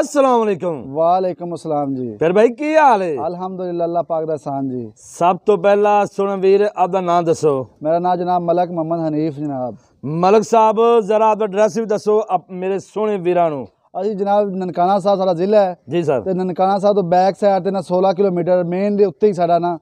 ਅਸਲਾਮ ਅਲੈਕਮ ਵਾਲੇਕਮ ਅਸਲਾਮ ਜੀ ਫਿਰ ਭਾਈ ਕੀ ਹਾਲ ਹੈ ਅਲਹਮਦੁਲਿਲਾ ਅੱਲਾਹ ਪਾਕ ਦਾ ਸਾਨ ਜੀ ਸਭ ਤੋਂ ਪਹਿਲਾਂ ਸੁਣ ਵੀਰ ਆਪਦਾ ਨਾਮ ਦੱਸੋ ਮੇਰਾ ਨਾਮ ਜਨਾਬ ਮਲਕ ਮੁਹੰਮਦ ਹਨੀਫ ਜਨਾਬ ਮਲਕ ਸਾਹਿਬ ਜ਼ਰਾ ਆਪਦਾ ਐਡਰੈਸ ਵੀ ਦੱਸੋ ਮੇਰੇ ਸੋਹਣੇ ਵੀਰਾਂ ਨੂੰ ਅਸੀਂ ਜਨਾਬ ਨਨਕਾਣਾ ਸਾਹਿਬ ਸਾਡਾ ਜ਼ਿਲ੍ਹਾ ਹੈ ਜੀ ਸਰ ਤੇ ਨਨਕਾਣਾ ਸਾਹਿਬ ਤੋਂ ਬੈਕ ਸਾਈਡ ਤੇ ਨਾ 16 ਕਿਲੋਮੀਟਰ ਮੇਨ ਦੇ ਉੱਤੇ ਹੀ ਸਾਡਾ ਨਾ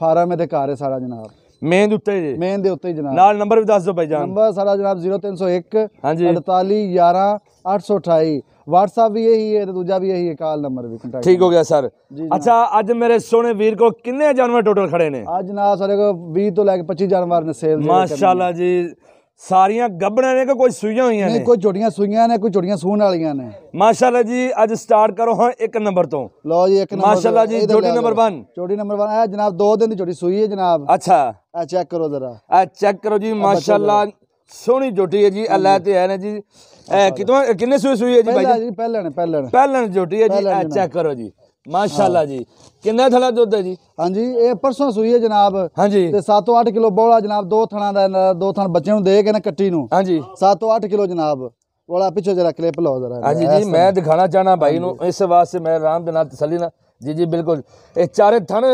ਫਾਰਮ ਹੈ ਤੇ ਘਰ ਹੈ ਸਾਡਾ ਜਨਾਬ ਮੇਨ ਦੇ ਉੱਤੇ ਜੀ ਮੇਨ ਦੇ ਉੱਤੇ ਜਨਾਬ ਨਾਲ ਨੰਬਰ ਵੀ ਦੱਸ ਦਿਓ ਭਾਈ ਜਾਨ ਨੰਬਰ ਸਾਡਾ ਜਨਾਬ 0301 4811 828 व्हाट्सअप भी यही है तो दूजा भी यही है ਕਾਲ ਨੰਬਰ ਵੀ ਕੰਟੈਕਟ ਠੀਕ ਹੋ ਗਿਆ ਸਰ ਅੱਛਾ ਅੱਜ ਮੇਰੇ ਸੋਹਣੇ ਵੀਰ ਕੋ ਕਿੰਨੇ ਜਾਨਵਰ ਟੋਟਲ ਖੜੇ ਨੇ ਅੱਜ ਨਾ ਸਾਡੇ ਕੋ 20 ਤੋਂ ਲੈ ਕੇ 25 ਜਾਨਵਰ ਨੇ ਸੇਲ ਮਾਸ਼ਾਅੱਲਾ ਜੀ ਸਾਰੀਆਂ ਗੱਬੜਾਂ ਨੇ ਕਿ ਕੋਈ ਸੂਈਆਂ ਹੋਈਆਂ ਨੇ ਨਹੀਂ ਕੋਈ ਛੋਟੀਆਂ ਸੂਈਆਂ ਨੇ ਕੋਈ ਛੋਟੀਆਂ ਸੂਣ ਵਾਲੀਆਂ ਨੇ ਮਾਸ਼ਾਅੱਲਾ ਜੀ ਅੱਜ ਸਟਾਰਟ ਕਰੋ ਹਾਂ ਇੱਕ ਨੰਬਰ ਤੋਂ ਲਓ ਜੀ ਇੱਕ ਨੰਬਰ ਮਾਸ਼ਾਅੱਲਾ ਜੀ ਛੋਟੀ ਨੰਬਰ 1 ਛੋਟੀ ਨੰਬਰ 1 ਹੈ ਜਨਾਬ 2 ਦਿਨ ਦੀ ਛੋਟੀ ਸੂਈ ਹੈ ਜਨਾਬ ਅੱਛਾ ਆ ਚੈੱਕ ਕਰੋ ਜ਼ਰਾ ਆ ਚੈੱਕ ਕਰੋ ਜੀ ਮਾਸ਼ਾਅੱਲਾ ਸੋਹਣੀ ਜੋਟੀ ਹੈ ਜੀ ਅੱਲਾ ਤੇ ਹੈ ਨੇ ਜੀ ਕਿਤੋਂ ਕਿੰਨੇ ਸੂਈ ਸੂਈ ਹੈ ਜੀ ਭਾਈ ਜੀ ਪਹਿਲਣ ਪਹਿਲਣ ਪਹਿਲਣ ਜੋਟੀ ਹੈ ਜੀ ਚੈੱਕ ਕਰੋ ਜੀ ਮਾਸ਼ਾਅੱਲਾ ਜੀ ਕਿੰਨਾ ਥਲਾ ਦੁੱਧ ਹੈ ਜੀ ਹਾਂਜੀ ਇਹ ਪਰਸੋਂ ਸੂਈ ਹੈ ਜਨਾਬ ਹਾਂਜੀ ਤੇ 7-8 ਕਿਲੋ ਬੋਲਾ ਜਨਾਬ ਦੋ ਥਣਾ ਦਾ ਦੋ ਥਣ ਬੱਚੇ ਨੂੰ ਦੇ ਕੇ ਨਾ ਕੱਟੀ ਨੂੰ ਹਾਂਜੀ 7-8 ਕਿਲੋ ਜਨਾਬ ਬੋਲਾ ਪਿੱਛੇ ਜਰਾ ਕਲਿੱਪ ਲਾਓ ਜਰਾ ਹਾਂਜੀ ਜੀ ਮੈਂ ਦਿਖਾਣਾ ਚਾਹਣਾ ਭਾਈ ਨੂੰ ਇਸ ਵਾਸਤੇ ਮੈਂ ਆਰਾਮ ਦੇ ਨਾਲ ਤਸੱਲੀ ਨਾਲ ਜੀ ਜੀ ਬਿਲਕੁਲ ਇਹ ਚਾਰੇ ਥਣ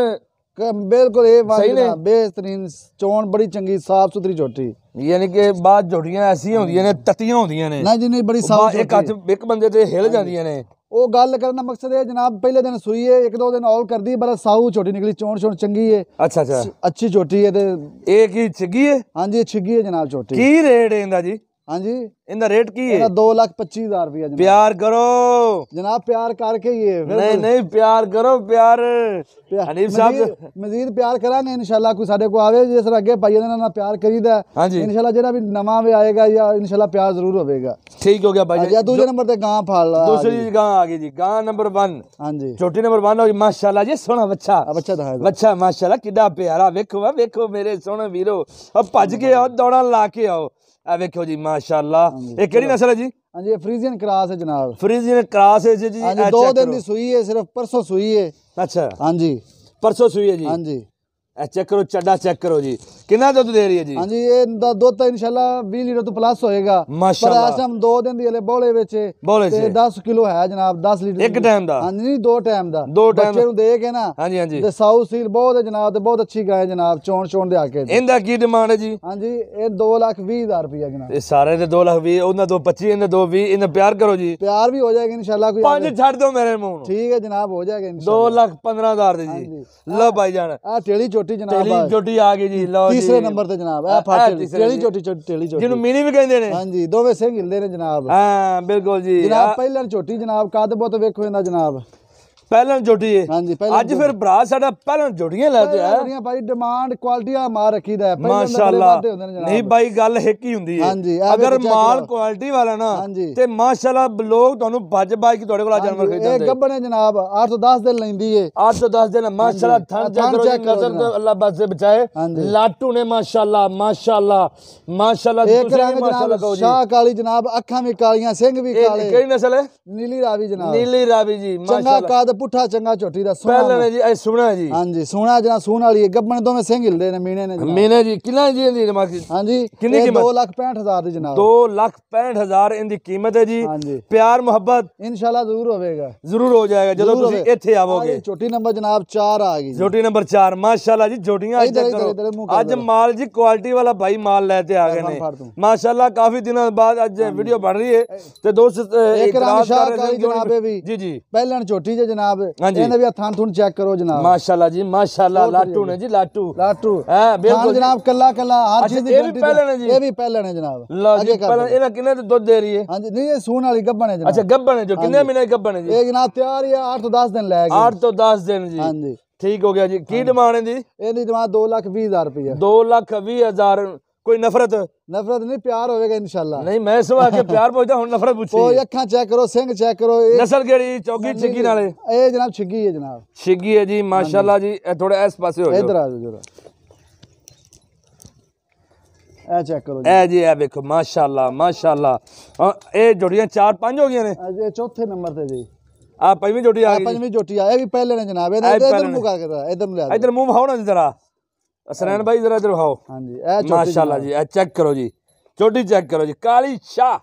ਬਿਲਕੁਲ ਇਹ ਵਾਰ ਨੇ? ਬੇਸਤਰੀਨ ਚੋਣ ਬੜੀ ਚੰਗੀ ਸਾਫ ਸੁਥਰੀ ਝੋਟੀ ਯਾਨੀ ਕਿ ਬਾਅਦ ਝੋਟੀਆਂ ਐਸੀਆਂ ਹੁੰਦੀਆਂ ਨੇ ਤਤੀਆਂ ਹੁੰਦੀਆਂ ਨੇ ਨਾ ਜਿੰਨੀ ਨਹੀਂ ਬੜੀ ਸਾਫ ਇੱਕ ਹੱਥ ਇੱਕ ਬੰਦੇ ਤੇ ਹਿਲ ਜਾਂਦੀਆਂ ਨੇ ਉਹ ਗੱਲ ਕਰਨ ਦਾ ਮਕਸਦ ਇਹ ਜਨਾਬ ਪਹਿਲੇ ਦਿਨ ਸੂਈ ਹੈ ਇੱਕ ਦੋ ਦਿਨ ਆਲ ਕਰਦੀ ਬੜਾ ਸਾਊ ਝੋਟੀ ਨਿਕਲੀ ਚੋਣ ਛੋਣ ਚੰਗੀ ਹੈ ਅੱਛਾ ਅੱਛਾ ਅੱਛੀ ਝੋਟੀ ਹੈ ਤੇ ਇਹ ਕੀ ਛਿੱਗੀ ਹੈ ਹਾਂਜੀ ਛਿੱਗੀ ਹੈ ਜਨਾਬ ਝੋਟੀ ਕੀ ਰੇਟ ਇਹਦਾ ਜੀ ਹਾਂਜੀ इनका रेट की है दो लाख पच्चीस हजार रुपया प्यार करो जनाब प्यार करके ये नहीं नहीं प्यार करो प्यार हनीफ साहब मजीद प्यार करा करांगे इंशाल्लाह कोई साडे को आवे जिस तरह आगे भाइयों ने ना प्यार करीदा हां जी इंशाल्लाह जेड़ा भी नवा भी आएगा या इंशाल्लाह प्यार जरूर होवेगा ठीक हो गया भाई या दूसरे नंबर पे गां फाल दूसरी गां आ गई जी गां नंबर 1 हां जी छोटी नंबर 1 हो गई माशाल्लाह जी सोना बच्चा बच्चा था बच्चा माशाल्लाह किडा प्यारा वेखो वेखो मेरे सोने वीरो अब भज के आओ दौड़ा ला के आओ आ वेखो जी माशाल्लाह ਇਹ ਕਿਹੜੀ ਨਸਲ ਹੈ ਜੀ ਹਾਂਜੀ ਇਹ ਫਰੀਜ਼ੀਅਨ ਕਰਾਸ ਹੈ ਜਨਾਬ ਫਰੀਜ਼ੀਅਨ ਕਰਾਸ ਹੈ ਜੀ ਜੀ ਦੋ ਦਿਨ ਦੀ ਸੂਈ ਹੈ ਸਿਰਫ ਪਰਸੋਂ ਸੂਈ ਹੈ ਅੱਛਾ ਹਾਂਜੀ ਪਰਸੋਂ ਸੂਈ ਹੈ ਜੀ ਹਾਂਜੀ ਇਹ ਚੈੱਕ ਕਰੋ ਚੱਡਾ ਚੈੱਕ ਕਰੋ ਜੀ ਕਿੰਨਾ ਦੁੱਧ ਦੇ ਰਹੀ ਹੈ ਜੀ ਹਾਂਜੀ ਇਹ ਦਾ ਦੁੱਧ ਤਾਂ ਇਨਸ਼ਾਅੱਲਾ 20 ਲੀਟਰ ਤੋਂ ਪਲੱਸ ਹੋਏਗਾ ਪਰ ਮਾਸ਼ਾਅੱਲਾ। ਆਸਮ ਦੋ ਦਿਨ ਦੀ ਹਲੇ ਬੋਲੇ ਵਿੱਚ ਤੇ 10 ਕਿਲੋ ਹੈ ਜਨਾਬ 10 ਲੀਟਰ ਇੱਕ ਟਾਈਮ ਦਾ? ਹਾਂਜੀ ਨਹੀਂ ਦੋ ਟਾਈਮ ਦਾ ਦੋ ਟਾਈਮ ਬੱਚੇ ਨੂੰ ਦੇ ਕੇ ਨਾ ਹਾਂਜੀ, ਹਾਂਜੀ। ਤੇ ਸਾਊ ਸੀਲ ਬਹੁਤ ਹੈ ਜਨਾਬ ਤੇ ਬਹੁਤ ਅੱਛੀ ਗਾਇ ਹੈ ਜਨਾਬ ਚੋਣ ਚੋਣ ਦੇ ਆ ਕੇ ਇਹਦਾ ਕੀ ਡਿਮਾਂਡ ਹੈ ਜੀ ਹਾਂਜੀ ਇਹ 2 ਲੱਖ 20 ਹਜ਼ਾਰ ਰੁਪਇਆ ਜਨਾਬ ਇਹ ਸਾਰੇ ਦੇ 2 ਲੱਖ 20 ਉਹਨਾਂ ਦੋ 25 ਇਹਨਾਂ ਦੋ 20 ਇਹਨਾਂ ਪਿਆਰ ਕਰੋ ਜੀ ਪਿਆਰ ਵੀ ਹੋ ਜਾਏਗਾ ਇਨਸ਼ਾਅੱਲਾ ਕੋਈ ਪੰਜ ਛੱਡ ਦਿਓ ਮੇਰੇ ਮੂੰਹ ਨੂੰ ਠੀਕ ਹੈ ਜਨਾਬ ਹੋ ਜਾਏਗਾ 2 ਲੱਖ 15000 ਦੇ ਜੀ ਲੋ ਭਾਈ ਜਾਨ ਆ ਟੇਲੀ ਚੋਟੀ ਜਨਾਬ ਟੇਲੀ ਚੋਟੀ ਆ ਗਈ ਜੀ ਲਓ ਜੀ ਤੀਸਰੇ ਨੰਬਰ ਤੇ ਜਨਾਬ ਇਹ ਫਾਟੇ ਟੇਲੀ ਚੋਟੀ ਟੇਲੀ ਚੋਟੀ ਜਿਹਨੂੰ ਮੀਨੀ ਵੀ ਕਹਿੰਦੇ ਨੇ ਹਾਂਜੀ ਦੋਵੇਂ ਸਿੰਘ ਹਿਲਦੇ ਨੇ ਜਨਾਬ ਹਾਂ ਬਿਲਕੁਲ ਜੀ ਜਨਾਬ ਪਹਿਲਾਂ ਚੋਟੀ ਜਨਾਬ ਕਦ ਬਹੁਤ ਵੇਖੋ ਇਹਦਾ ਜਨਾਬ ਪਹਿਲਾਂ ਜੁੜੀਏ ਹਾਂਜੀ ਪਹਿਲਾਂ ਅੱਜ ਫਿਰ ਭਰਾ ਸਾਡਾ ਪਹਿਲਾਂ ਜੁੜੀਆਂ ਲੈ ਤੇ ਆਇਆ ਭਾਈ ਡਿਮਾਂਡ ਕੁਆਲਿਟੀ ਆ ਮਾਰ ਰੱਖੀਦਾ ਹੈ ਮਾਸ਼ਾਅੱਲਾ ਨਹੀਂ ਭਾਈ ਗੱਲ ਇੱਕ ਹੀ ਹੁੰਦੀ ਹੈ ਅਗਰ ਮਾਲ ਕੁਆਲਿਟੀ ਵਾਲਾ ਨਾ ਤੇ ਮਾਸ਼ਾਅੱਲਾ ਲੋਕ ਤੁਹਾਨੂੰ ਭੱਜ ਬਾਈ ਕਿ ਤੁਹਾਡੇ ਕੋਲ ਜਾਨਵਰ ਖਰੀਦਦੇ ਇਹ ਗੱਬਣੇ ਜਨਾਬ 810 ਦਿਨ ਲੈਂਦੀ ਏ 810 ਦਿਨ ਮਾਸ਼ਾਅੱਲਾ ਥਣ ਚੈੱਕ ਕਰੋ ਨਜ਼ਰ ਤੋਂ ਅੱਲਾ ਬਾਜ਼ੇ ਬਚਾਏ ਲਾਟੂ ਨੇ ਮਾਸ਼ਾਅੱਲਾ ਮਾਸ਼ਾਅੱਲਾ ਮਾਸ਼ਾਅੱਲਾ ਦੂਸਰੇ ਮਾਸ਼ਾਅੱਲਾ ਕਹੋ ਜੀ ਸ਼ਾਹ ਕਾਲੀ ਜਨਾਬ ਅੱਖਾਂ ਵੀ ਕਾਲੀਆਂ ਸਿੰਘ ਵੀ ਕਾਲੇ ਇਹ ਕਿਹੜੀ ਨਸਲ ਹੈ ਨੀਲੀ ਰਾਵੀ ਜਨਾਬ ਨੀਲੀ ਰਾਵੀ ਜੀ ਮਾਸ਼ਾਅੱਲਾ ਚੰਗਾ ਕਾਦ ਪੁੱਠਾ ਚੰਗਾ ਝੋਟੀ ਦਾ ਸੋਹਣਾ ਪਹਿਲੇ ਜੀ ਐ ਸੋਹਣਾ ਜੀ ਹਾਂਜੀ ਸੋਹਣਾ ਜਨਾ ਸੋਹਣ ਵਾਲੀ ਗੱਬਣ ਦੋਵੇਂ ਸਿੰਘ ਹਿਲਦੇ ਨੇ ਮੀਨੇ ਨੇ ਮੀਨੇ ਜੀ ਕਿੰਨਾ ਜੀ ਇਹਦੀ ਦਿਮਾਗ ਹਾਂਜੀ ਕਿੰਨੀ ਕੀਮਤ 2,65,000 ਦੀ ਜਨਾਬ 2,65,000 ਇਹਦੀ ਕੀਮਤ ਹੈ ਜੀ ਪਿਆਰ ਮੁਹੱਬਤ ਇਨਸ਼ਾਅੱਲਾ ਜ਼ਰੂਰ ਹੋਵੇਗਾ ਜ਼ਰੂਰ ਹੋ ਜਾਏਗਾ ਜਦੋਂ ਤੁਸੀਂ ਇੱਥੇ ਆਵੋਗੇ ਝੋਟੀ ਨੰਬਰ ਜਨਾਬ 4 ਆ ਗਈ ਝੋਟੀ ਨੰਬਰ 4 ਮਾਸ਼ਾਅੱਲਾ ਜੀ ਝੋਟੀਆਂ ਅੱਜ ਕਰੋ ਅੱਜ ਮਾਲ ਜੀ ਕੁਆਲਿਟੀ ਵਾਲਾ ਭਾਈ ਮਾਲ ਲੈ ਤੇ ਆ ਗਏ ਨੇ ਮਾਸ਼ਾਅੱਲਾ ਕਾਫੀ ਦਿਨਾਂ ਬਾਅਦ ਅੱਜ ਵੀਡੀਓ ਬਣ ਰਹੀ ਹੈ ਤੇ ਦੋਸਤ ਇੱਕ ਸ਼ਾਹ ਕਾਲੀ ਜਨਾਬੇ ਵੀ ਜੀ ਜੀ ਪਹਿਲਾਂ ਝੋਟੀ ਜੇ ਜਨਾਬ ਜਨਾਬ ਇਹਨੇ ਵੀ ਹੱਥਾਂ ਥੁਣ ਚੈੱਕ ਕਰੋ ਜਨਾਬ ਮਾਸ਼ਾਅੱਲਾ ਜੀ ਮਾਸ਼ਾਅੱਲਾ ਲਾਟੂ ਨੇ ਜੀ ਲਾਟੂ ਲਾਟੂ ਹਾਂ ਬਿਲਕੁਲ ਜਨਾਬ ਕੱਲਾ ਕੱਲਾ ਹਰ ਚੀਜ਼ ਦੀ ਇਹ ਵੀ ਪਹਿਲੇ ਨੇ ਜੀ ਇਹ ਵੀ ਪਹਿਲੇ ਨੇ ਜਨਾਬ ਲਓ ਜੀ ਪਹਿਲਾਂ ਇਹਨਾਂ ਕਿੰਨੇ ਤੇ ਦੁੱਧ ਦੇ ਰਹੀ ਹੈ ਹਾਂਜੀ ਨਹੀਂ ਇਹ ਸੂਣ ਵਾਲੀ ਗੱਭਣ ਹੈ ਜਨਾਬ ਅੱਛਾ ਗੱਭਣ ਹੈ ਜੋ ਕਿੰਨੇ ਮਹੀਨੇ ਗੱਭਣ ਹੈ ਜੀ ਇਹ ਜਨਾਬ ਤਿਆਰ ਹੀ 8 ਤੋਂ 10 ਦਿਨ ਲੈ ਗਏ 8 ਤੋਂ 10 ਦਿਨ ਜੀ ਹਾਂਜੀ ਠੀਕ ਹੋ ਗਿਆ ਜੀ ਕੀ ਡਿਮਾਂਡ ਹੈ ਜੀ ਇਹਦੀ ਡਿਮਾਂਡ 2 ਲੱਖ 20 ਹਜ਼ਾਰ ਰੁਪਏ 2 ਲੱਖ 20 ਹਜ਼ਾਰ ਕੋਈ ਨਫ਼ਰਤ ਨਫ਼ਰਤ ਨਹੀਂ ਪਿਆਰ ਹੋਵੇਗਾ ਇਨਸ਼ਾਅੱਲਾ ਨਹੀਂ ਮੈਂ ਸਵਾ ਕੇ ਪਿਆਰ ਪੁੱਛਦਾ ਹੁਣ ਨਫ਼ਰਤ ਪੁੱਛੀ ਉਹ ਅੱਖਾਂ ਚੈੱਕ ਕਰੋ ਸਿੰਘ ਚੈੱਕ ਕਰੋ ਨਸਲ ਕਿਹੜੀ ਚੌਗੀ ਛਿੱਗੀ ਨਾਲੇ ਇਹ ਜਨਾਬ ਛਿੱਗੀ ਹੈ ਜਨਾਬ ਛਿੱਗੀ ਹੈ ਜੀ ਮਾਸ਼ਾਅੱਲਾ ਜੀ ਇਹ ਥੋੜਾ ਇਸ ਪਾਸੇ ਹੋ ਜਾਓ ਇਧਰ ਆ ਜਾਓ ਜਰਾ ਇਹ ਚੈੱਕ ਕਰੋ ਜੀ ਇਹ ਜੀ ਇਹ ਵੇਖੋ ਮਾਸ਼ਾਅੱਲਾ ਮਾਸ਼ਾਅੱਲਾ ਇਹ ਜੋੜੀਆਂ ਚਾਰ ਪੰਜ ਹੋ ਗਈਆਂ ਨੇ ਇਹ ਚੌਥੇ ਨੰਬਰ ਤੇ ਜੀ ਆ ਪੰਜਵੀਂ ਜੋਟੀ ਆ ਗਈ ਪੰਜਵੀਂ ਜੋਟੀ ਆ ਇਹ ਵੀ ਪਹਿਲੇ ਨੇ ਜਨਾਬ ਇਹਦੇ ਇਧਰ ਨੂੰ ਕਰ ਕੇ ਇਧਰ ਨੂੰ ਲਿਆ ਇਧਰ ਮੂੰਹ ਭਾਉਣਾ ਜਰਾ ਅਸਰਨ ਬਾਈ ਜ਼ਰਾ ਦਿਖਾਓ ਹਾਂਜੀ ਇਹ ਚੋਟੀ ਮਾਸ਼ਾਅੱਲਾ ਜੀ ਇਹ ਚੈੱਕ ਕਰੋ ਜੀ ਚੋਟੀ ਚੈੱਕ ਕਰੋ ਜੀ ਕਾਲੀ ਸ਼ਾ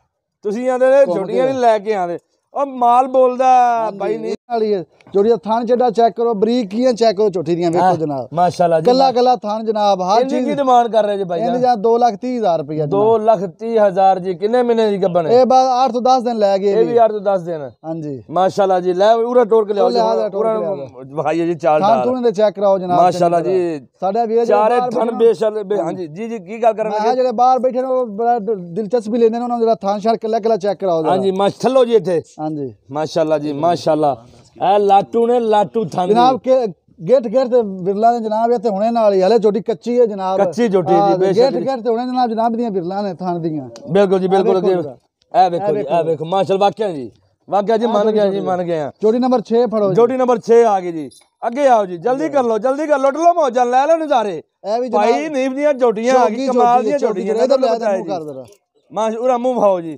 ਤੁਸੀਂ ਆਂਦੇ ਨੇ ਛੋਟੀਆਂ ਨਹੀਂ ਲੈ ਕੇ ਆਂਦੇ ਉਹ ਮਾਲ ਬੋਲਦਾ ਬਾਈ ਨਹੀਂ ਵਾਲੀ ਹੈ ਜੋੜੀ ਥਾਨ ਜਿਹੜਾ ਚੈੱਕ ਕਰੋ ਬਰੀਕੀਆਂ ਚੈੱਕ ਕਰੋ ਛੋਟੀ ਦੀਆਂ ਵੇਖੋ ਜਨਾਬ ਮਾਸ਼ਾਅੱਲਾ ਜੀ ਕੱਲਾ ਕੱਲਾ ਥਾਨ ਜਨਾਬ ਹਰ ਚੀਜ਼ ਦੀ ਡਿਮਾਂਡ ਕਰ ਰਹੇ ਜੀ ਬਾਈ ਇਹਨਾਂ ਦਾ 230000 ਰੁਪਇਆ 2 230000 ਜੀ ਕਿੰਨੇ ਮਹੀਨੇ ਦੀ ਗੱਬਣ ਇਹ ਬਾਅਦ 8 ਤੋਂ 10 ਦਿਨ ਲੈ ਗਏ ਇਹ ਵੀ 8 ਤੋਂ 10 ਦਿਨ ਹਾਂਜੀ ਮਾਸ਼ਾਅੱਲਾ ਜੀ ਲੈ ਉਰਾ ਟੋਰ ਕੇ ਲਿਆਓ ਜੀ ਪੂਰਾ ਵਿਖਾਈਏ ਜੀ ਚਾਲ ਥਾਨ ਤੁਹਾਨੂੰ ਦੇ ਚੈੱਕ ਕਰਾਓ ਜਨਾਬ ਮਾਸ਼ਾਅੱਲਾ ਜੀ ਸਾਡਾ ਵੀਰ ਚਾਰੇ ਥਣ ਬੇਸ਼ਲ ਹਾਂਜੀ ਜੀ ਜੀ ਕੀ ਗੱਲ ਕਰ ਰਹੇ ਆ ਜਿਹੜੇ ਬਾਹਰ ਬੈਠੇ ਨੇ ਉਹ ਬੜਾ ਦਿਲਚਸਪੀ ਲੈਂਦੇ ਨੇ ਉਹਨਾਂ ਦਾ ਥਾਨ ਸ਼ਾਰ ਕੱਲਾ ਕੱਲਾ ਚੈੱਕ ਕਰਾਓ ਹਾਂਜੀ ਮਾਸ਼ਾਅੱਲਾ ਜੀ ਇੱਥੇ हाँ जी माशाल्लाह जी माशाल्लाह लाटू ने लाटू थानी जनाब के गेट गेट बिरला ने जनाब ते हुने नाल ही हले जोटी कच्ची है जनाब कच्ची जोटी जी बेशक गेट गेट हुने जनाब जनाब दी बिरला ने थान दियां बिल्कुल जी बिल्कुल जी ए देखो जी ए देखो माशाल्लाह वाकया जी वाकया जी मान गया जी मान गया जोड़ी नंबर 6 फड़ो जोड़ी नंबर 6 आ गई जी आगे आओ जी जल्दी कर लो जल्दी कर लो लो मौजा ले लो नजारे भाई नीम दी जोटियां आ गई कमाल दी जोटियां इधर ले कर जरा माशूरा मुंह भाओ जी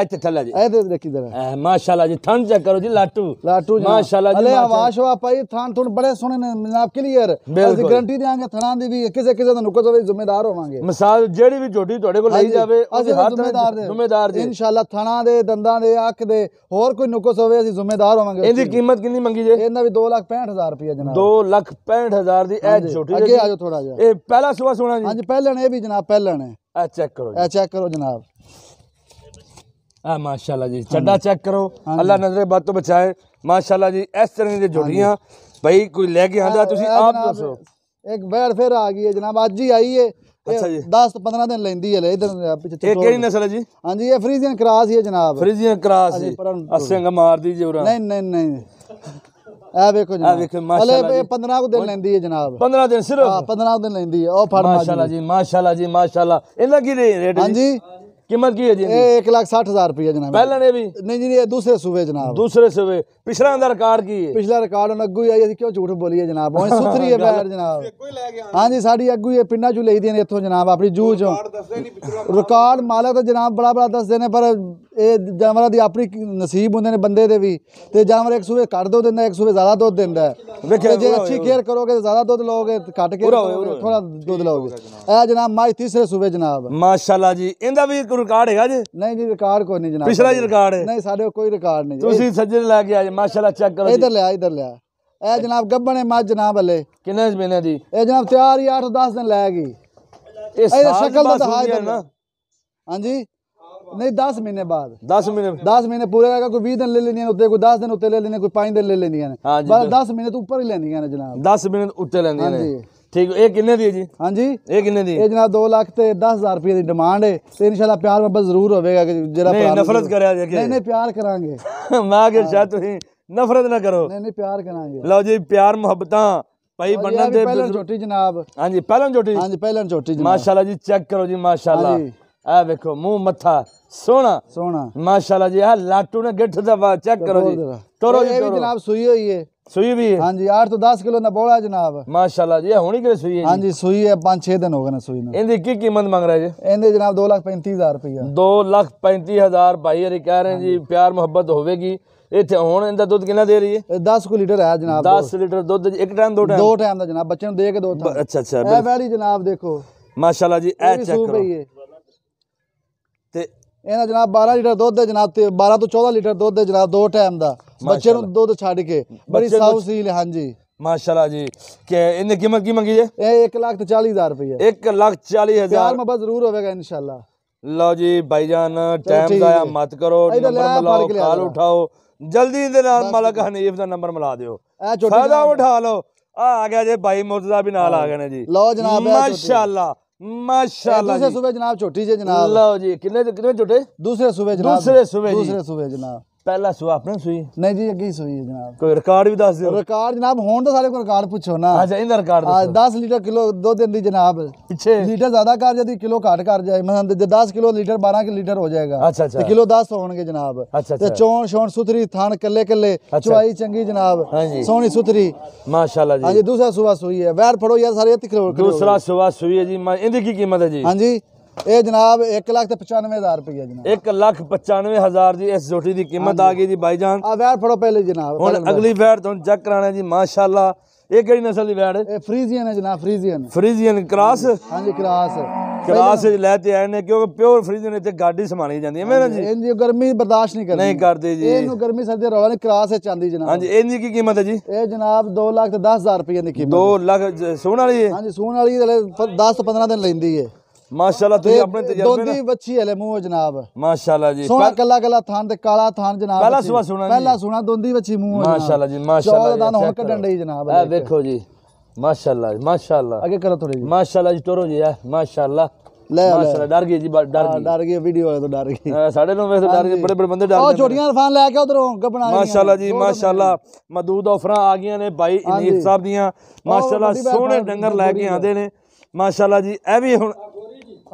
ਇੱਥੇ ਥੱਲੇ ਜੀ ਇਹਦੇ ਦੇਖੀ ਜਰਾ ਮਾਸ਼ਾਅੱਲਾ ਜੀ ਥਣ ਚੈੱਕ ਕਰੋ ਜੀ ਲਾਟੂ ਲਾਟੂ ਜੀ ਮਾਸ਼ਾਅੱਲਾ ਜੀ ਅਲੇ ਆਵਾਸ਼ ਵਾ ਪਾਈ ਥਣ ਥਣ ਬੜੇ ਸੋਹਣੇ ਨੇ ਜਨਾਬ ਕਲੀਅਰ ਅਸੀਂ ਗਰੰਟੀ ਦੇਾਂਗੇ ਥਣਾਂ ਦੀ ਵੀ ਕਿਸੇ ਕਿਸੇ ਦਾ ਨੁਕਸ ਹੋਵੇ ਜ਼ਿੰਮੇਦਾਰ ਹੋਵਾਂਗੇ ਮਿਸਾਲ ਜਿਹੜੀ ਵੀ ਝੋਟੀ ਤੁਹਾਡੇ ਕੋਲ ਲਈ ਜਾਵੇ ਉਹਦੇ ਹੱਥ ਜ਼ਿੰਮੇਦਾਰ ਦੇ ਜ਼ਿੰਮੇਦਾਰ ਜੀ ਇਨਸ਼ਾਅੱਲਾ ਥਣਾਂ ਦੇ ਦੰਦਾਂ ਦੇ ਅੱਖ ਦੇ ਹੋਰ ਕੋਈ ਨੁਕਸ ਹੋਵੇ ਅਸੀਂ ਜ਼ਿੰਮੇਦਾਰ ਹੋਵਾਂਗੇ ਇਹਦੀ ਕੀਮਤ ਕਿੰਨੀ ਮੰਗੀ ਜੇ ਇਹਨਾਂ ਵੀ 2 ਲੱਖ 2,65,000 ਰੁਪਏ ਜਨਾਬ 2 ਲੱਖ 2,65,000 ਦੀ ਇਹ ਝੋਟੀ ਅੱਗੇ ਆਜੋ ਥੋੜਾ ਜਿਹਾ ਇਹ ਪਹਿਲਾ ਸੁਆ ਸੋਣਾ ਜੀ ਹਾਂਜੀ ਪਹਿਲਣ ਇਹ ਵੀ ਜਨਾਬ ਪਹਿਲਣ ਹੈ ਆ ਚੈੱਕ ਕਰੋ ਜੀ ਆ ਚੈੱਕ ਕਰੋ ਜਨਾਬ ਆ ਮਾਸ਼ਾਅੱਲਾ ਜੀ ਚੱਡਾ ਚੈੱਕ ਕਰੋ ਅੱਲਾ ਨਜ਼ਰੇ ਬਦ ਤੋਂ ਬਚਾਏ ਮਾਸ਼ਾਅੱਲਾ ਜੀ ਇਸ ਤਰ੍ਹਾਂ ਦੀਆਂ ਜੋੜੀਆਂ ਭਾਈ ਕੋਈ ਲੈ ਕੇ ਆਂਦਾ ਤੁਸੀਂ ਆਪ ਦੱਸੋ ਇੱਕ ਬੈੜ ਫਿਰ ਆ ਗਈ ਹੈ ਜਨਾਬ ਅੱਜ ਹੀ ਆਈ ਹੈ अच्छा जी 10 15 दिन लेंदी है इधर ये केड़ी नस्ल है जी हां जी ये फ्रीजियन क्रॉस ही है जनाब फ्रीजियन क्रॉस जी असेंग मार दीजिए उरा नहीं नहीं नहीं ਆ ਵੇਖੋ ਜਨਾਬ ਆ ਵੇਖੋ ਮਾਸ਼ਾਅੱਲਾ ਹਲੇ 15 ਕੁ ਦਿਨ ਲੈਂਦੀ ਹੈ ਜਨਾਬ 15 ਦਿਨ ਸਿਰਫ ਹਾਂ 15 ਦਿਨ ਲੈਂਦੀ ਹੈ ਉਹ ਫੜ ਮਾਸ਼ਾਅੱਲਾ ਜੀ ਮਾਸ਼ਾਅੱਲਾ ਜੀ ਮਾਸ਼ਾਅੱਲਾ ਇਹਨਾਂ ਕੀ ਰੇਟ ਹਾਂਜੀ ਕੀਮਤ ਕੀ ਹੈ ਜੀ ਇਹ 160000 ਰੁਪਏ ਜਨਾਬ ਪਹਿਲਾਂ ਨੇ ਵੀ ਨਹੀਂ ਜੀ ਇਹ ਦੂਸਰੇ ਸੂਬੇ ਜਨਾਬ ਦੂਸਰੇ ਸੂਬੇ ਪਿਛਲਾ ਦਾ ਰਿਕਾਰਡ ਕੀ ਹੈ ਪਿਛਲਾ ਰਿਕਾਰਡ ਉਹ ਅੱਗੂ ਆਈ ਅਸੀਂ ਕਿਉਂ ਝੂਠ ਬੋਲੀਏ ਜਨਾਬ ਉਹ ਸੁਥਰੀ ਹੈ ਬੈਲ ਜਨਾਬ ਹਾਂਜੀ ਸਾਡੀ ਅੱਗੂ ਹੀ ਹੈ ਪਿੰਨਾ ਚੋਂ ਲਈ ਦੇ ਨੇ ਇੱਥੋਂ ਜਨਾਬ ਆਪਣੀ ਜੂ ਚੋਂ ਰਿਕਾਰਡ ਮਾਲਕ ਤਾਂ ਜਨਾਬ ਬੜਾ ਬੜਾ ਦੱਸਦੇ ਨੇ ਪਰ ਇਹ ਜਾਨਵਰਾਂ ਦੀ ਆਪਣੀ ਨਸੀਬ ਹੁੰਦੇ ਨੇ ਬੰਦੇ ਦੇ ਵੀ ਤੇ ਜਾਨਵਰ ਇੱਕ ਸੂਬੇ ਘੱਟ ਦੋ ਦਿੰਦਾ ਇੱਕ ਸੂਬੇ ਜ਼ਿਆਦਾ ਦੁੱਧ ਦਿੰਦਾ ਵੇਖਿਆ ਜੇ ਅੱਛੀ ਕੇਅਰ ਕਰੋਗੇ ਤਾਂ ਜ਼ਿਆਦਾ ਦੁੱਧ ਲਓਗੇ ਘੱਟ ਕੇ ਥੋੜਾ ਦੁੱਧ ਲਓਗੇ ਇਹ ਜਨਾਬ ਮਾਈ ਤੀਸਰੇ ਸੂਬੇ ਜਨਾਬ ਮਾਸ਼ਾਅੱਲਾ ਜੀ ਇਹਦਾ ਵੀ ਰਿਕਾਰਡ ਹੈਗਾ ਜੀ ਨਹੀਂ ਜੀ ਰਿਕਾਰਡ ਕੋਈ ਨਹੀਂ ਜਨਾਬ ਪਿਛਲਾ ਜੀ ਰਿਕਾਰਡ ਨਹੀਂ ਸਾਡੇ ਕੋਈ ਰਿਕਾਰਡ ਨਹੀਂ ਤੁਸੀਂ ਸੱਜਣ ਲੈ ਕੇ ਆ ਜੀ ਮਾਸ਼ਾਅੱਲਾ ਚੈੱਕ ਕਰੋ ਇਧਰ ਲਿਆ ਇਧਰ ਲਿਆ ਇਹ ਜਨਾਬ ਗੱਬਣੇ ਮਾ ਜਨਾਬ ਹਲੇ ਕਿੰਨੇ ਮਹੀਨੇ ਦੀ ਇਹ ਜਨਾਬ ਤਿਆਰ ਹੀ 8 10 ਦਿਨ ਲੈ ਗਈ ਇਹ ਸ਼ਕਲ ਦਾ ਹਾਜ ਹੈ ਨਾ ਹਾਂਜੀ नहीं दस महीने बाद दस महीने दस महीने पूरे का कोई भी दिन ले लेनी है कोई दस दिन उत्ते ले लेने कोई पांच दिन ले लेनी है हाँ बस तो- दस महीने तो उपर ही लेनी है जनाब दस महीने तो उत्ते ले हाँ ठीक है किन्ने दी जी हाँ जी किन्ने दी जनाब दो लाख ते दस हजार रुपये की डिमांड है तो प्यार मोहब्बत जरूर होगा कि जरा नफरत करे नहीं नहीं प्यार करा मैं के शायद ਤੁਸੀਂ ਨਫ਼ਰਤ ਆ ਵੇਖੋ ਮੂੰਹ ਮੱਥਾ ਸੋਹਣਾ ਸੋਹਣਾ ਮਾਸ਼ਾਅੱਲਾ ਜੀ ਆ ਲਾਟੂ ਨੇ ਗਿੱਠ ਦਾ ਚੈੱਕ ਕਰੋ ਜੀ ਤੋਰੋ ਜੀ ਵੀ ਜਨਾਬ ਸੂਈ ਹੋਈ ਹੈ ਸੂਈ ਵੀ ਹੈ ਹਾਂਜੀ 8 ਤੋਂ 10 ਕਿਲੋ ਦਾ ਬੋਲਾ ਜਨਾਬ ਮਾਸ਼ਾਅੱਲਾ ਜੀ ਹੁਣੀ ਕਿਰੇ ਸੂਈ ਹੈ ਹਾਂਜੀ ਸੂਈ ਹੈ 5-6 ਦਿਨ ਹੋ ਗਏ ਨਾ ਸੂਈ ਨੂੰ ਇਹਦੀ ਕੀ ਕੀਮਤ ਮੰਗ ਰਹੇ ਜੀ ਇਹਦੇ ਜਨਾਬ 235000 ਰੁਪਇਆ 235000 ਭਾਈ ਅਰੇ ਕਹਿ ਰਹੇ ਜੀ ਪਿਆਰ ਮੁਹੱਬਤ ਹੋਵੇਗੀ ਇੱਥੇ ਹੁਣ ਇਹਦਾ ਦੁੱਧ ਕਿੰਨਾ ਦੇ ਰਹੀ ਹੈ 10 ਕੁ ਲੀਟਰ ਹੈ ਜਨਾਬ 10 ਲੀਟਰ ਦੁੱਧ ਇੱਕ ਟਾਈਮ ਦੋ ਟਾਈਮ ਦੋ ਟਾਈਮ ਦਾ ਜਨਾਬ ਬੱਚੇ ਨੂੰ ਦੇ ਕੇ ਦੋ ਟਾਈਮ ਅੱਛਾ ਅੱਛਾ ਇਹ ਵਾਲੀ ਜਨਾਬ ਦੇਖੋ ਮਾਸ਼ਾਅੱਲਾ ਜੀ ਇਹ ਚੈੱਕ ਕਰੋ ਇਹਨਾਂ ਜਨਾਬ 12 ਲੀਟਰ ਦੁੱਧ ਦੇ ਜਨਾਬ ਤੇ 12 ਤੋਂ 14 ਲੀਟਰ ਦੁੱਧ ਦੇ ਜਨਾਬ ਦੋ ਟਾਈਮ ਦਾ ਬੱਚੇ ਨੂੰ ਦੁੱਧ ਛੱਡ ਕੇ ਬੜੀ ਸਾਊ ਸੀਲ ਹਾਂਜੀ माशाल्लाह जी के इनने कीमत की मंगी है ए, एक लाख तो चालीस हजार रुपये एक लाख चालीस हजार में बस जरूर होगा इनशाला लो जी भाईजान टाइम जाया मत करो नंबर मिलाओ कॉल उठाओ जल्दी दे नाल मालक हनीफ दा नंबर मिला दियो फायदा उठा लो आ गया जी भाई मुर्तजा भी नाल आ गए ने जी लो जनाब माशाल्लाह ਮਾਸ਼ਾਅੱਲਾ ਦੂਸਰੇ ਸੂਬੇ ਜਨਾਬ ਛੋਟੀ ਜੇ ਜਨਾਬ ਲਓ ਜੀ ਕਿੰਨੇ ਕਿੰਨੇ ਝੋਟੇ ਦੂਸਰੇ ਸੂਬੇ ਜਨਾਬ ਦੂਸਰੇ ਜੀ ਦੂਸਰੇ ਸੂਬੇ ਜਨਾਬ ਪਹਿਲਾ ਸੂਆ ਆਪਣੇ ਸੂਈ ਨਹੀਂ ਜੀ ਅੱਗੇ ਹੀ ਸੂਈ ਹੈ ਜਨਾਬ ਕੋਈ ਰਿਕਾਰਡ ਵੀ ਦੱਸ ਦਿਓ ਰਿਕਾਰਡ ਜਨਾਬ ਹੋਣ ਤਾਂ ਸਾਰੇ ਕੋਲ ਰਿਕਾਰਡ ਪੁੱਛੋ ਨਾ ਅੱਛਾ ਇਹਦਾ ਰਿਕਾਰਡ ਦੱਸੋ 10 ਲੀਟਰ ਕਿਲੋ ਦੁੱਧ ਦਿੰਦੀ ਜਨਾਬ ਪਿੱਛੇ ਲੀਟਰ ਜ਼ਿਆਦਾ ਕਰ ਜਾਂਦੀ ਕਿਲੋ ਘੱਟ ਕਰ ਜਾਏ ਮਤਲਬ ਜੇ 10 ਕਿਲੋ ਲੀਟਰ 12 ਕਿਲੋ ਲੀਟਰ ਹੋ ਜਾਏਗਾ ਤੇ ਕਿਲੋ 10 ਹੋਣਗੇ ਜਨਾਬ ਤੇ ਚੌਣ ਸ਼ੌਣ ਸੁਥਰੀ ਥਾਨ ਕੱਲੇ ਕੱਲੇ ਚੁਆਈ ਚੰਗੀ ਜਨਾਬ ਸੋਹਣੀ ਸੁਥਰੀ ਮਾਸ਼ਾਅੱਲਾ ਜੀ ਹਾਂਜੀ ਦੂਸਰਾ ਸੂਆ ਸੂਈ ਹੈ ਵੈਰ ਫੜੋ ਯਾਰ ਸਾਰੇ ਇੱਥੇ ਕਿਲੋ ਦੂਸਰਾ ਸੂਆ ਸੂਈ ਹੈ ਜੀ ਇਹਦੀ ਕੀ ਕੀਮਤ ਹੈ ਜੀ ਹਾਂਜੀ जनाब एक लाख पचानवे हजार रुपया जनाब एक लख पचानवे हजार जी इस जोटी की कीमत आ गई जी भाई जान वैर फड़ो पहले जनाब हम अगली वैर तुम चेक कराने जी माशाला दो लाख दस हजार रुपये सोन वाली दस पंद्रह दिन लेंदी ਮਾਸ਼ਾਅੱਲਾ ਤੁਸੀਂ ਆਪਣੇ ਤਜਰਬੇ ਦੋਦੀ ਬੱਚੀ ਹਲੇ ਮੂੰਹ ਜਨਾਬ ਮਾਸ਼ਾਅੱਲਾ ਜੀ ਸੋਹਣਾ ਕੱਲਾ ਕੱਲਾ ਥਾਂ ਤੇ ਕਾਲਾ ਥਾਂ ਜਨਾਬ ਪਹਿਲਾ ਸੁਣਾ ਸੁਣਾ ਪਹਿਲਾ ਸੁਣਾ ਦੋਦੀ ਬੱਚੀ ਮੂੰਹ ਮਾਸ਼ਾਅੱਲਾ ਜੀ ਮਾਸ਼ਾਅੱਲਾ ਚੌਲ ਦਾ ਹੁਣ ਕੱਢਣ ਲਈ ਜਨਾਬ ਇਹ ਵੇਖੋ ਜੀ ਮਾਸ਼ਾਅੱਲਾ ਮਾਸ਼ਾਅੱਲਾ ਅੱਗੇ ਕਰੋ ਥੋੜੀ ਜੀ ਮਾਸ਼ਾਅੱਲਾ ਜੀ ਟੋਰੋ ਜੀ ਆ ਮਾਸ਼ਾਅੱਲਾ ਲੈ ਮਾਸ਼ਾਅੱਲਾ ਡਰ ਗਏ ਜੀ ਡਰ ਗਏ ਡਰ ਗਏ ਵੀਡੀਓ ਵਾਲੇ ਤੋਂ ਡਰ ਗਏ ਸਾਡੇ ਨੂੰ ਵੈਸੇ ਡਰ ਗਏ ਬੜੇ ਬੜੇ ਬੰਦੇ ਡਰ ਗਏ ਉਹ ਛੋਟੀਆਂ ਰਫਾਨ ਲੈ ਕੇ ਉਧਰੋਂ ਗ ਬਣਾ ਲਈਆਂ ਮਾਸ਼ਾਅੱਲਾ ਜੀ ਮਾਸ਼ਾਅੱਲਾ ਮਦੂਦ ਆਫਰਾਂ ਆ ਗਈਆਂ ਨੇ ਭਾਈ ਇਨੀਫ ਸਾਹਿਬ ਦੀਆਂ ਮਾਸ਼ਾਅੱਲਾ ਸੋਹਣੇ ਡੰਗਰ ਲੈ ਕੇ ਆਂਦੇ ਨੇ ਮਾਸ਼ਾਅੱਲਾ ਜੀ ਇਹ ਵੀ ਹੁਣ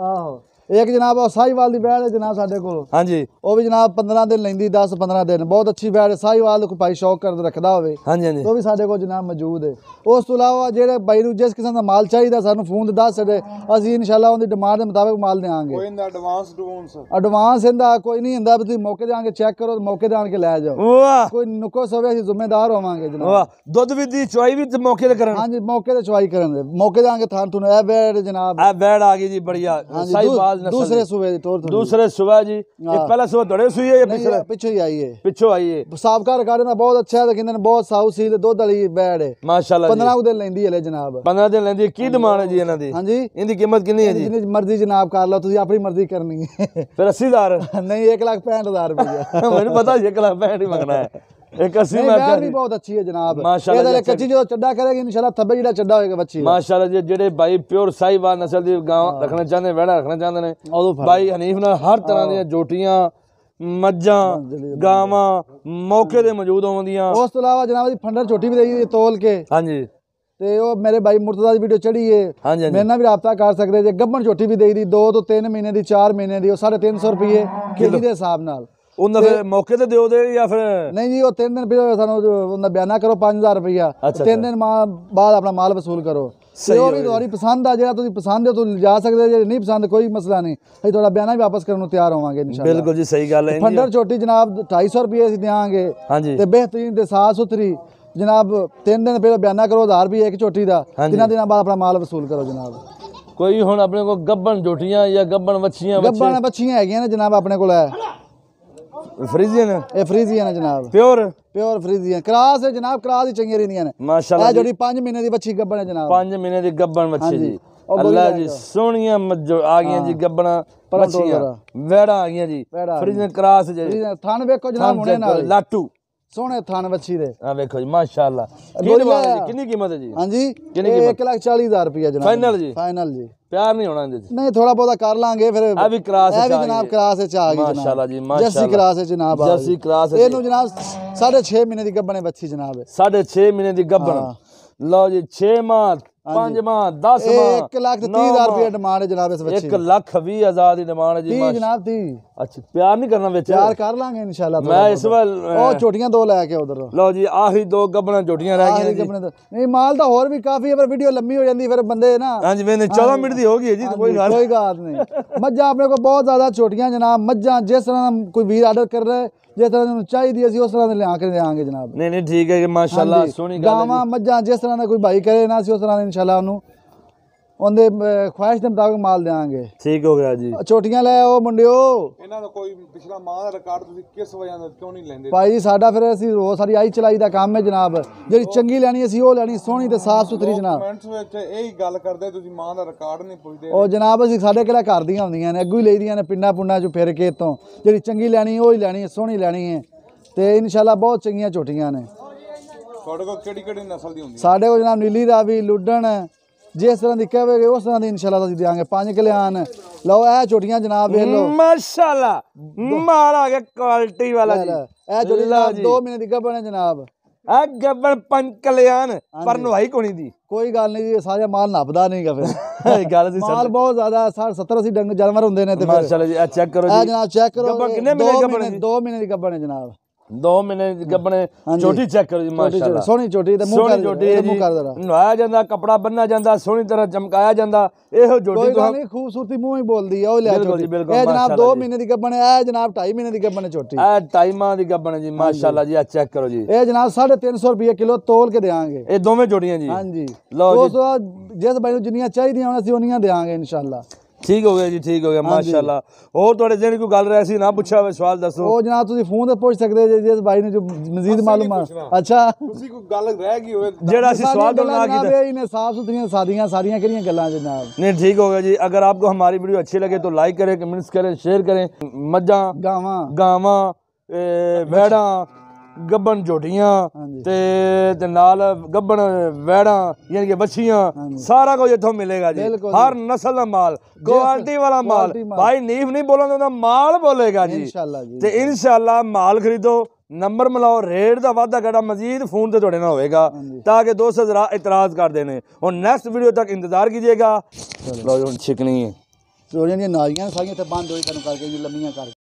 oh. ਇੱਕ ਜਨਾਬ ਉਹ ਸਾਹੀਵਾਲ ਦੀ ਬੈੜ ਹੈ ਜਨਾਬ ਸਾਡੇ ਕੋਲ ਹਾਂਜੀ ਉਹ ਵੀ ਜਨਾਬ 15 ਦਿਨ ਲੈਂਦੀ 10 15 ਦਿਨ ਬਹੁਤ ਅੱਛੀ ਬੈੜ ਹੈ ਸਾਹੀਵਾਲ ਕੋਈ ਭਾਈ ਸ਼ੌਕ ਕਰ ਰੱਖਦਾ ਹੋਵੇ ਹਾਂਜੀ ਹਾਂਜੀ ਉਹ ਵੀ ਸਾਡੇ ਕੋਲ ਜਨਾਬ ਮੌਜੂਦ ਹੈ ਉਸ ਤੋਂ ਇਲਾਵਾ ਜਿਹੜੇ ਬਾਈ ਨੂੰ ਜਿਸ ਕਿਸਮ ਦਾ ਮਾਲ ਚਾਹੀਦਾ ਸਾਨੂੰ ਫੋਨ ਤੇ ਦੱਸ ਸਕਦੇ ਅਸੀਂ ਇਨਸ਼ਾਅੱਲਾ ਉਹਦੀ ਡਿਮਾਂਡ ਦੇ ਮੁਤਾਬਕ ਮਾਲ ਦੇਵਾਂਗੇ ਕੋਈ ਨਾ ਐਡਵਾਂਸ ਡੂਨਸ ਐਡਵਾਂਸ ਇਹਦਾ ਕੋਈ ਨਹੀਂ ਹੁੰਦਾ ਤੁਸੀਂ ਮੌਕੇ ਤੇ ਆ ਚੈੱਕ ਕਰੋ ਮੌਕੇ ਤੇ ਆਣ ਕੇ ਲੈ ਜਾਓ ਕੋਈ ਨੁਕਸ ਸੋਵੇ ਅਸੀਂ ਜ਼ਿੰਮੇਦਾਰ ਹੋਵਾਂਗੇ ਜਨਾਬ ਦੁੱਧ ਵੀ ਦੀ ਚੁਆਈ ਵੀ ਮੌਕੇ ਤੇ ਕਰਨ ਹਾਂਜੀ ਮੌਕੇ ਤੇ ਚੁਆਈ ਕਰਨ ਦੇ ਮੌਕੇ ਤੇ ਆ ਕੇ ਥਾਂ ਤੁਹਾਨੂੰ ਇਹ ਬੈੜ ਜਨਾਬ ਇਹ ਬੈੜ ਆ ਗਈ ਜੀ ਬੜੀਆ ਸਾਈਵਾਲ ਦੂਸਰੇ ਸੂਬੇ ਦੀ ਟੋਰ ਦੂਸਰੇ ਸੂਬਾ ਜੀ ਇਹ ਪਹਿਲਾ ਸੂਬਾ ਤੁਹਾਡੇ ਸੂਈ ਹੈ ਜਾਂ ਪਿੱਛੇ ਹੀ ਆਈ ਹੈ ਪਿੱਛੋਂ ਆਈ ਹੈ ਸਾਬਕਾ ਰਿਕਾਰਡ ਇਹਨਾਂ ਬਹੁਤ ਅੱਛਾ ਹੈ ਕਿੰਨਾਂ ਬਹੁਤ ਸਾਊ ਸੀ ਤੇ ਦੁੱਧ ਵਾਲੀ ਬੈੜ ਹੈ ਮਾਸ਼ਾਅੱਲਾ 15 ਦਿਨ ਲੈਂਦੀ ਹੈ ਲੈ ਜਨਾਬ 15 ਦਿਨ ਲੈਂਦੀ ਹੈ ਕੀ ਡਿਮਾਂਡ ਹੈ ਜੀ ਇਹਨਾਂ ਦੀ ਹਾਂਜੀ ਇਹਦੀ ਕੀਮਤ ਕਿੰਨੀ ਹੈ ਜੀ ਜਿੰਨੀ ਮਰਜ਼ੀ ਜਨਾਬ ਕਰ ਲਓ ਤੁਸੀਂ ਆਪਣੀ ਮਰਜ਼ੀ ਕਰਨੀ ਹੈ ਫਿਰ 80000 ਨਹੀਂ 1 ਲੱਖ 65000 ਰੁਪਏ ਮੈਨੂੰ ਪਤਾ 1 ਲੱਖ 65 ਹੀ ਮੰਗਣਾ ਹੈ ਇੱਕ ਅਸੀਂ ਮੈਂ ਪਿਆਰ ਵੀ ਬਹੁਤ ਅੱਛੀ ਹੈ ਜਨਾਬ ਇਹਦੇ ਲਈ ਕੱਚੀ ਜਦੋਂ ਚੱਡਾ ਕਰੇਗੀ ਇਨਸ਼ਾਅੱਲਾ ਥੱਬੇ ਜਿਹੜਾ ਚੱਡਾ ਹੋਏਗਾ ਬੱਚੀ ਮਾਸ਼ਾਅੱਲਾ ਜਿਹੜੇ ਭਾਈ ਪਿਓਰ ਸਾਈਵਾਨ ਨਸਲ ਦੇ ਗਾਂ ਰੱਖਣਾ ਚਾਹੁੰਦੇ ਵੜਾ ਰੱਖਣਾ ਚਾਹੁੰਦੇ ਨੇ ਭਾਈ ਹਨੀਫ ਨਾਲ ਹਰ ਤਰ੍ਹਾਂ ਦੀਆਂ ਜੋਟੀਆਂ ਮੱਜਾਂ ਗਾਵਾਂ ਮੌਕੇ ਦੇ ਮੌਜੂਦ ਹੋਵੰਦੀਆਂ ਉਸ ਤੋਂ ਇਲਾਵਾ ਜਨਾਬ ਦੀ ਫੰਡਰ ਛੋਟੀ ਵੀ ਦੇਈ ਤੋਲ ਕੇ ਹਾਂਜੀ ਤੇ ਉਹ ਮੇਰੇ ਭਾਈ ਮੁਰਤਜ਼ਾ ਦੀ ਵੀਡੀਓ ਚੜੀ ਏ ਮੇਰੇ ਨਾਲ ਵੀ ਰਾਬਤਾ ਕਰ ਸਕਦੇ ਜੇ ਗੱਬਣ ਛੋਟੀ ਵੀ ਦੇਈ ਦੀ 2 ਤੋਂ 3 ਮਹੀਨੇ ਦੀ 4 ਮਹੀਨੇ ਦੀ ਉਹ 350 ਰੁਪਏ ਕਿਲੋ ਦੇ ਹਿਸਾਬ ਨਾਲ ਉਹਨਾਂ ਫਿਰ ਮੌਕੇ ਤੇ ਦਿਓ ਦੇ ਜਾਂ ਫਿਰ ਨਹੀਂ ਜੀ ਉਹ ਤਿੰਨ ਦਿਨ ਪਹਿਲਾਂ ਸਾਨੂੰ ਉਹਨਾਂ ਬਿਆਨਾ ਕਰੋ 5000 ਰੁਪਇਆ ਤਿੰਨ ਦਿਨ ਬਾਅਦ ਆਪਣਾ ਮਾਲ ਵਸੂਲ ਕਰੋ ਉਹ ਵੀ ਤੁਹਾਡੀ ਪਸੰਦ ਆ ਜਿਹੜਾ ਤੁਸੀਂ ਪਸੰਦ ਹੋ ਤੁਸੀਂ ਜਾ ਸਕਦੇ ਜੇ ਨਹੀਂ ਪਸੰਦ ਕੋਈ ਮਸਲਾ ਨਹੀਂ ਅਸੀਂ ਤੁਹਾਡਾ ਬਿਆਨਾ ਵੀ ਵਾਪਸ ਕਰਨ ਨੂੰ ਤਿਆਰ ਹੋਵਾਂਗੇ ਇਨਸ਼ਾਅੱਲਾ ਬਿਲਕੁਲ ਜੀ ਸਹੀ ਗੱਲ ਹੈ ਫੰਡਰ ਛੋਟੀ ਜਨਾਬ 250 ਰੁਪਏ ਅਸੀਂ ਦੇਵਾਂਗੇ ਤੇ ਬਿਹਤਰੀਨ ਤੇ ਸਾਫ ਸੁਥਰੀ ਜਨਾਬ ਤਿੰਨ ਦਿਨ ਪਹਿਲਾਂ ਬਿਆਨਾ ਕਰੋ 1000 ਰੁਪਏ ਇੱਕ ਛੋਟੀ ਦਾ ਤਿੰਨਾਂ ਦਿਨਾਂ ਬਾਅਦ ਆਪਣਾ ਮਾਲ ਵਸੂਲ ਕਰੋ ਜਨਾਬ ਕੋਈ ਹੁਣ ਆਪਣੇ ਕੋਲ ਗੱਬਣ ਜੋਟੀਆਂ ਜਾਂ ਗੱਬਣ ਵੱਛੀਆਂ ਗੱਬਣ ਵੱਛੀਆਂ ਹੈਗੀਆਂ ਨੇ ਜਨਾਬ ਆਪਣੇ ਕੋਲ ਹੈ ਫਰੀਜ਼ੀਅਨ ਇਹ ਫਰੀਜ਼ੀਅਨ ਹੈ ਜਨਾਬ ਪਿਓਰ ਪਿਓਰ ਫਰੀਜ਼ੀਅਨ ਕਰਾਸ ਹੈ ਜਨਾਬ ਕਰਾਸ ਹੀ ਚੰਗੀਆਂ ਰਹਿੰਦੀਆਂ ਨੇ ਮਾਸ਼ਾਅੱਲਾ ਇਹ ਜਿਹੜੀ 5 ਮਹੀਨੇ ਦੀ ਬੱਚੀ ਗੱਬਣ ਹੈ ਜਨਾਬ 5 ਮਹੀਨੇ ਦੀ ਗੱਬਣ ਬੱਚੀ ਜੀ ਅੱਲਾ ਜੀ ਸੋਹਣੀਆਂ ਮੱਜੋ ਆ ਗਈਆਂ ਜੀ ਗੱਬਣਾ ਬੱਚੀਆਂ ਵੈੜਾ ਆ ਗਈਆਂ ਜੀ ਫਰੀਜ਼ਨ ਕਰਾਸ ਜੀ ਥਣ ਵੇਖੋ ਜਨਾਬ ਹੁਣੇ ਨਾਲ ਲਾਟੂ ਸੋਹਣੇ ਥਾਨ ਵੱਛੀ ਦੇ ਆ ਵੇਖੋ ਜੀ ਮਾਸ਼ਾਅੱਲਾ ਕਿੰਨੀ ਕੀਮਤ ਹੈ ਜੀ ਹਾਂਜੀ ਕਿੰਨੀ ਕੀਮਤ 140000 ਰੁਪਿਆ ਜਨਾਬ ਫਾਈਨਲ ਜੀ ਫਾਈਨਲ ਜੀ ਪਿਆਰ ਨਹੀਂ ਹੋਣਾ ਇਹਦੇ ਨਹੀਂ ਥੋੜਾ ਬੋਦਾ ਕਰ ਲਾਂਗੇ ਫਿਰ ਆ ਵੀ ਕਰਾਸ ਚ ਆ ਵੀ ਜਨਾਬ ਕਰਾਸ ਚ ਆ ਗਈ ਮਾਸ਼ਾਅੱਲਾ ਜੀ ਮਾਸ਼ਾਅੱਲਾ ਜੱਸੀ ਕਰਾਸ ਹੈ ਜਨਾਬ ਆ ਜੱਸੀ ਕਰਾਸ ਇਹਨੂੰ ਜਨਾਬ 6.5 ਮਹੀਨੇ ਦੀ ਗੱਬਣੇ ਵੱਛੀ ਜਨਾਬ ਹੈ 6.5 ਮਹੀਨੇ ਦੀ ਗੱਬਣ ਲਓ ਜੀ 6 ਮਾਹ ਪੰਜਵਾਂ 10ਵਾਂ 1 ਲੱਖ 30000 ਰੁਪਏ ਡਿਮਾਂਡ ਹੈ ਜਨਾਬ ਇਸ ਬੱਚੇ 1 ਲੱਖ 20000 ਦੀ ਡਿਮਾਂਡ ਹੈ ਜੀ ਮਾਸ਼ਾ ਜਨਾਬ ਦੀ ਅੱਛਾ ਪਿਆਰ ਨਹੀਂ ਕਰਨਾ ਵਿੱਚ ਪਿਆਰ ਕਰ ਲਾਂਗੇ ਇਨਸ਼ਾਅੱਲਾ ਮੈਂ ਇਸ ਵਾਰ ਉਹ ਛੋਟੀਆਂ ਦੋ ਲੈ ਕੇ ਉਧਰ ਲਓ ਜੀ ਆਹੀ ਦੋ ਗੱਬਣਾ ਛੋਟੀਆਂ ਰਹਿ ਗਈਆਂ ਜੀ ਨਹੀਂ ਮਾਲ ਤਾਂ ਹੋਰ ਵੀ ਕਾਫੀ ਹੈ ਪਰ ਵੀਡੀਓ ਲੰਮੀ ਹੋ ਜਾਂਦੀ ਫਿਰ ਬੰਦੇ ਨਾ ਹਾਂਜੀ ਮੈਨੇ 14 ਮਿੰਟ ਦੀ ਹੋ ਗਈ ਹੈ ਜੀ ਕੋਈ ਗੱਲ ਕੋਈ ਗੱਲ ਨਹੀਂ ਮੱਝਾਂ ਆਪਣੇ ਕੋਲ ਬਹੁਤ ਜ਼ਿਆਦਾ ਛੋਟੀਆਂ ਜਨਾਬ ਮੱਝਾਂ ਜਿਸ ਤਰ੍ਹਾਂ ਕੋਈ ਵੀਰ ਆਰਡਰ ਕਰ ਰਿਹਾ ਜਿਸ ਤਰ੍ਹਾਂ ਨੂੰ ਚਾਹੀਦੀ ਅਸੀਂ ਉਸ ਤਰ੍ਹਾਂ ਦੇ ਲਿਆ ਕੇ ਦੇਾਂਗੇ ਜਨਾਬ ਨਹੀਂ ਨਹੀਂ ਠੀਕ ਹੈ ਕਿ ਮਾਸ਼ਾਅੱਲਾ ਸੋਹਣੀ ਗੱਲ ਹੈ ਗਾਵਾਂ ਮੱਝਾਂ ਜਿਸ ਤਰ੍ਹਾਂ ਦਾ ਕੋਈ ਭਾਈ ਕਰੇ ਨਾ ਅਸੀਂ ਉਸ ਤਰ੍ਹਾਂ ਦੇ ਇਨਸ਼ਾਅੱਲਾ ਉਹਨੂੰ ਉਹਦੇ ਖੁਆਇਸ਼ ਦੇ ਮੁਤਾਬਕ ਮਾਲ ਦੇਵਾਂਗੇ ਠੀਕ ਹੋ ਗਿਆ ਜੀ ਛੋਟੀਆਂ ਲੈ ਆਓ ਮੁੰਡਿਓ ਇਹਨਾਂ ਦਾ ਕੋਈ ਪਿਛਲਾ ਮਾਲ ਦਾ ਰਿਕਾਰਡ ਤੁਸੀਂ ਕਿਸ ਵਜ੍ਹਾ ਨਾਲ ਕਿਉਂ ਨਹੀਂ ਲੈਂਦੇ ਭਾਈ ਜੀ ਸਾਡਾ ਫਿਰ ਅਸੀਂ ਰੋ ਸਾਰੀ ਆਈ ਚਲਾਈ ਦਾ ਕੰਮ ਹੈ ਜਨਾਬ ਜਿਹੜੀ ਚੰਗੀ ਲੈਣੀ ਅਸੀਂ ਉਹ ਲੈਣੀ ਸੋਹਣੀ ਤੇ ਸਾਫ਼ ਸੁਥਰੀ ਜਨਾਬ ਕਮੈਂਟਸ ਵਿੱਚ ਇਹ ਹੀ ਗੱਲ ਕਰਦੇ ਤੁਸੀਂ ਮਾਲ ਦਾ ਰਿਕਾਰਡ ਨਹੀਂ ਪੁੱਛਦੇ ਉਹ ਜਨਾਬ ਅਸੀਂ ਸਾਡੇ ਕਿਹੜਾ ਘਰ ਦੀਆਂ ਹੁੰਦੀਆਂ ਨੇ ਅੱਗੂ ਹੀ ਲਈਦੀਆਂ ਨੇ ਪਿੰਡਾਂ ਪੁੰਡਾਂ 'ਚ ਫਿਰ ਕੇ ਤੋਂ ਜਿਹੜੀ ਚੰਗੀ ਲੈਣੀ ਉਹ ਹੀ ਲੈਣੀ ਸੋਹਣੀ ਲੈਣੀ ਹੈ ਤੇ ਇਨਸ਼ਾਅੱਲਾ ਬਹੁਤ ਚੰਗੀਆਂ ਝੋਟੀਆਂ ਨੇ ਤੁਹਾਡੇ ਕੋਲ ਕਿਹੜੀ ਕਿਹੜੀ ਨਸਲ ਦੀ ਹੁੰਦੀ ਸਾਡੇ ਕੋਲ ਜਨਾਬ ਨੀਲੀ ਰਾਵੀ ਲੁੱਡਣ ਜਿਸ ਤਰ੍ਹਾਂ ਦੀ ਕਹੇਗੇ ਉਸ ਤਰ੍ਹਾਂ ਦੀ ਇਨਸ਼ਾਅੱਲਾ ਤੁਸੀਂ ਦੇਾਂਗੇ ਪੰਜ ਕਲਿਆਣ ਲਓ ਇਹ ਛੋਟੀਆਂ ਜਨਾਬ ਵੇਖ ਲਓ ਮਾਸ਼ਾਅੱਲਾ ਮਾਲ ਆ ਗਿਆ ਕੁਆਲਿਟੀ ਵਾਲਾ ਜੀ ਇਹ ਜੁੜੀ ਦੋ ਮਹੀਨੇ ਦੀ ਗੱਭਣ ਹੈ ਜਨਾਬ ਆ ਗੱਬਣ ਪੰਜ ਕਲਿਆਣ ਪਰ ਨਵਾਈ ਕੋਣੀ ਦੀ ਕੋਈ ਗੱਲ ਨਹੀਂ ਜੀ ਸਾਰਾ ਮਾਲ ਨੱਪਦਾ ਨਹੀਂਗਾ ਫਿਰ ਗੱਲ ਸੀ ਮਾਲ ਬਹੁਤ ਜ਼ਿਆਦਾ 70 80 ਡੰਗ ਜਾਨਵਰ ਹੁੰਦੇ ਨੇ ਤੇ ਮਾਸ਼ਾਅੱਲਾ ਜੀ ਆ ਚੈੱਕ ਕਰੋ ਜੀ ਆ ਜਨਾਬ ਚੈੱਕ ਕਰੋ ਗੱਬਰ ਕਿੰਨੇ ਮਿਲੇ ਗੱਬਰ ਦੋ ਮਹੀਨੇ ਦੀ ਗੱਬਣ ਜਨਾਬ ਦੋ ਮਹੀਨੇ ਦੀ ਆਪਣੇ ਹਾਂਜੀ। ਚੈੱਕ ਕਰੋ ਜੀ ਮਾਸ਼ਾਅल्लाह ਸੋਹਣੀ ਚੋਟੀ ਤੇ ਮੂੰਹ ਕਰ ਦੇ ਮੂੰਹ ਕਰ ਦੇ ਨਵਾਇਆ ਜਾਂਦਾ ਕਪੜਾ ਬੰਨਾ ਜਾਂਦਾ ਸੋਹਣੀ ਤਰ੍ਹਾਂ ਚਮਕਾਇਆ ਜਾਂਦਾ ਇਹੋ ਜੋੜੀ ਕੋਈ ਗੱਲ ਤੁਹਾਨੂੰ ਨਹੀਂ ਖੂਬਸੂਰਤੀ ਮੂੰਹ ਹੀ ਬੋਲਦੀ ਆ ਉਹ ਲੈ ਬਿਲਕੁਲ ਜੀ, ਬਿਲਕੁਲ, ਇਹ ਜਨਾਬ 2 ਮਹੀਨੇ ਦੀ ਗੱਬਣ ਆ ਜਨਾਬ 2.5 ਮਹੀਨੇ ਦੀ ਗੱਬਣ ਚੋਟੀ ਆ ਟਾਈਮਾਂ ਦੀ ਗੱਬਣ ਜੀ ਮਾਸ਼ਾਅੱਲਾਹ ਜੀ ਆ ਚੈੱਕ ਕਰੋ ਜੀ ਇਹ ਜਨਾਬ 350 ਰੁਪਏ ਕਿਲੋ ਤੋਲ ਕੇ ਦੇਵਾਂਗੇ ਇਹ ਦੋਵੇਂ ਜੋੜੀਆਂ ਜੀ ਹਾਂਜੀ ਲਓ ਜੀ। ਦੋਸਤੋ ਜਿਸ ਬਾਈ ਨੂੰ ਜਿੰਨੀਆਂ ਚਾਹੀਦੀਆਂ ਹੋਣ ਅਸੀਂ ਉਹਨੀਆਂ ਦੇਵਾਂਗੇ ਇਨਸ਼ਾਅੱਲਾ ठीक हो गया जी ठीक हो गया हाँ माशाल्लाह और थोड़े जेने को गल रहा सी ना पूछा वे सवाल दसो ओ जनाब तुसी फोन ते पूछ सकदे जे जिस भाई ने जो مزید معلوم अच्छा तुसी को गल रह गई होए जेड़ा सी सवाल तो ना की भाई ने साफ सुथरी सादियां सारीयां केड़ियां गल्लां जनाब नहीं ठीक हो गया जी अगर आपको हमारी वीडियो अच्छी लगे तो लाइक करें कमेंट्स करें शेयर करें मज्जा गावा गावा भेड़ा ਗੱਬਣ ਝੋਟੀਆਂ ਤੇ ਨਾਲ ਗੱਬਣ ਵੈੜਾਂ ਯਾਨੀ ਕਿ ਬੱਛੀਆਂ ਸਾਰਾ ਕੁਝ ਇੱਥੋਂ ਮਿਲੇਗਾ ਜੀ ਹਰ ਨਸਲ ਦਾ ਮਾਲ ਕੁਆਲਿਟੀ ਵਾਲਾ ਮਾਲ ਭਾਈ ਨੀਫ ਨਹੀਂ ਬੋਲਣ ਦਾ ਮਾਲ ਬੋਲੇਗਾ ਜੀ ਤੇ ਇਨਸ਼ਾਅੱਲਾ ਮਾਲ ਖਰੀਦੋ ਨੰਬਰ ਮਿਲਾਓ ਰੇਟ ਦਾ ਵਾਧਾ ਘਟਾ ਮਜ਼ੀਦ ਫੋਨ ਤੇ ਤੁਹਾਡੇ ਨਾਲ ਹੋਵੇਗਾ ਤਾਂ ਕਿ ਦੋਸਤ ਜ਼ਰਾ ਇਤਰਾਜ਼ ਕਰਦੇ ਨੇ ਹੁਣ ਨੈਕਸਟ ਵੀਡੀਓ ਤੱਕ ਇੰਤਜ਼ਾਰ ਕੀਜੀਏਗਾ ਲੋ ਹੁਣ ਛਿਕਣੀ ਹੈ ਚੋਰੀਆਂ ਦੀਆਂ ਨਾਲੀਆਂ ਸਾਰੀਆਂ ਤੇ ਬੰਦ ਹੋਈ ਤੁਹਾਨੂੰ ਕਰਕੇ ਜੀ ਲੰਮੀਆਂ ਕਰ